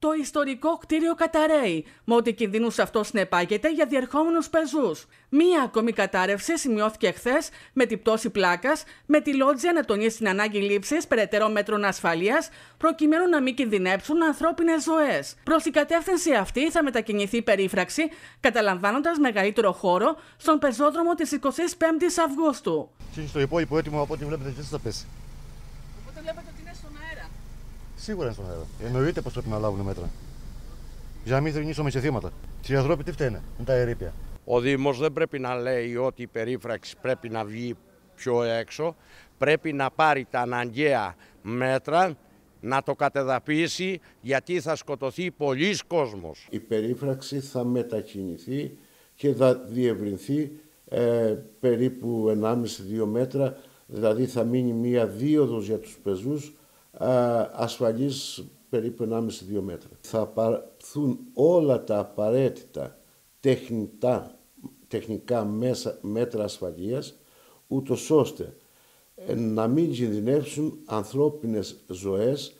Το ιστορικό κτίριο καταραίει, με ό,τι κινδύνους αυτό συνεπάγεται για διερχόμενους πεζούς. Μία ακόμη κατάρρευση σημειώθηκε χθες με την πτώση πλάκας, με τη Λότζια να τονίσει την ανάγκη λήψης περαιτέρω μέτρων ασφαλείας, προκειμένου να μην κινδυνεύσουν ανθρώπινες ζωές. Προς την κατεύθυνση αυτή θα μετακινηθεί η περίφραξη, καταλαμβάνοντας μεγαλύτερο χώρο στον πεζόδρομο της 25η Αυγούστου. Στο υπόλοιπο έτοιμο από ό,τι βλέπετε δεν θα πέσει. Οπότε βλέπετε ότι είναι στον αέρα. Σίγουρα είναι στον αέρα. Εννοείται πως πρέπει να λάβουν μέτρα. Για να μην θρυνήσουμε σε θύματα. Τι οι ανθρώποι τι φταίνε, είναι τα ερήπια. Ο Δήμος δεν πρέπει να λέει ότι η περίφραξη πρέπει να βγει πιο έξω. Πρέπει να πάρει τα αναγκαία μέτρα να το κατεδαπίσει γιατί θα σκοτωθεί πολλοί κόσμος. Η περίφραξη θα μετακινηθεί και θα διευρυνθεί ε, περίπου 1,5-2 μέτρα, δηλαδή θα μείνει μία δίωδος για τους πεζούς ασφαλής περίπου 1,5-2 μέτρα. Θα παρθούν όλα τα απαραίτητα τεχνικά μέσα, μέτρα ασφαλείας, ούτως ώστε να μην κινδυνεύσουν ανθρώπινες ζωές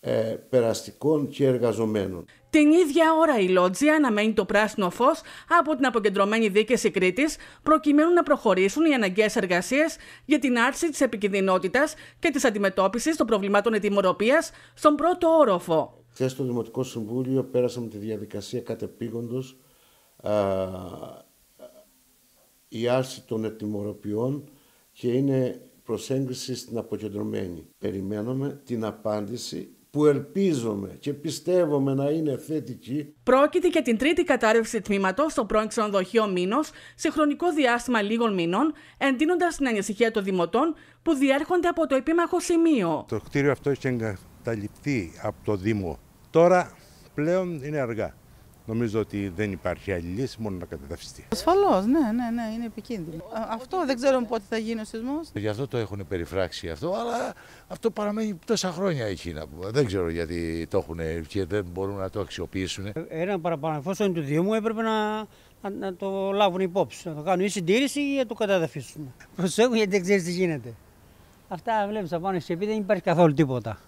ε, περαστικών και εργαζομένων. Την ίδια ώρα η Λότζια αναμένει το πράσινο φως από την αποκεντρωμένη δίκαιση Κρήτης, προκειμένου να προχωρήσουν οι αναγκαίες εργασίες για την άρση της επικινδυνότητας και της αντιμετώπισης των προβλημάτων ετοιμορροπίας στον πρώτο όροφο. Χθε στο Δημοτικό Συμβούλιο πέρασαμε τη διαδικασία κατεπήγοντος η άρση των ετοιμορροπιών και είναι προσέγγιση στην αποκεντρωμένη. Περιμένουμε την απάντηση που ελπίζομαι και πιστεύομαι να είναι θετική. Πρόκειται για την τρίτη κατάρρευση τμήματος στο πρώην ξενοδοχείο Μήνος σε χρονικό διάστημα λίγων μηνών, εντείνοντας την ανησυχία των δημοτών που διέρχονται από το επίμαχο σημείο. Το κτίριο αυτό έχει εγκαταλειφθεί από το Δήμο. Τώρα πλέον είναι αργά. Νομίζω ότι δεν υπάρχει άλλη λύση, μόνο να κατεδαφιστεί. Ασφαλώς, ναι, ναι, ναι, είναι επικίνδυνο. Αυτό δεν ξέρουμε πότε θα γίνει ο σεισμός. Γι' αυτό το έχουν περιφράξει αυτό, αλλά αυτό παραμένει τόσα χρόνια εκεί Δεν ξέρω γιατί το έχουν και δεν μπορούν να το αξιοποιήσουν. Ένα παραπάνω, εφόσον του Δήμου έπρεπε να, να το λάβουν υπόψη. Να το κάνουν ή συντήρηση ή να το καταδαφίσουν. Προσέχουν γιατί δεν ξέρεις τι γίνεται. Αυτά βλέπεις απάνω στην δεν υπάρχει καθόλου τίποτα.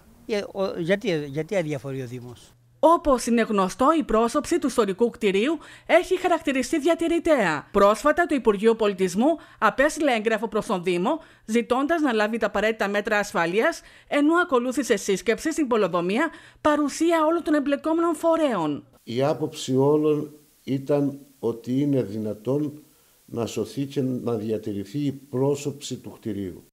γιατί, γιατί αδιαφορεί ο Δήμος. Όπως είναι γνωστό, η πρόσωψη του ιστορικού κτηρίου έχει χαρακτηριστεί διατηρητέα. Πρόσφατα, το Υπουργείο Πολιτισμού απέστειλε έγγραφο προς τον Δήμο, ζητώντας να λάβει τα απαραίτητα μέτρα ασφαλείας, ενώ ακολούθησε σύσκεψη στην Πολοδομία παρουσία όλων των εμπλεκόμενων φορέων. Η άποψη όλων ήταν ότι είναι δυνατόν να σωθεί και να διατηρηθεί η πρόσωψη του κτηρίου.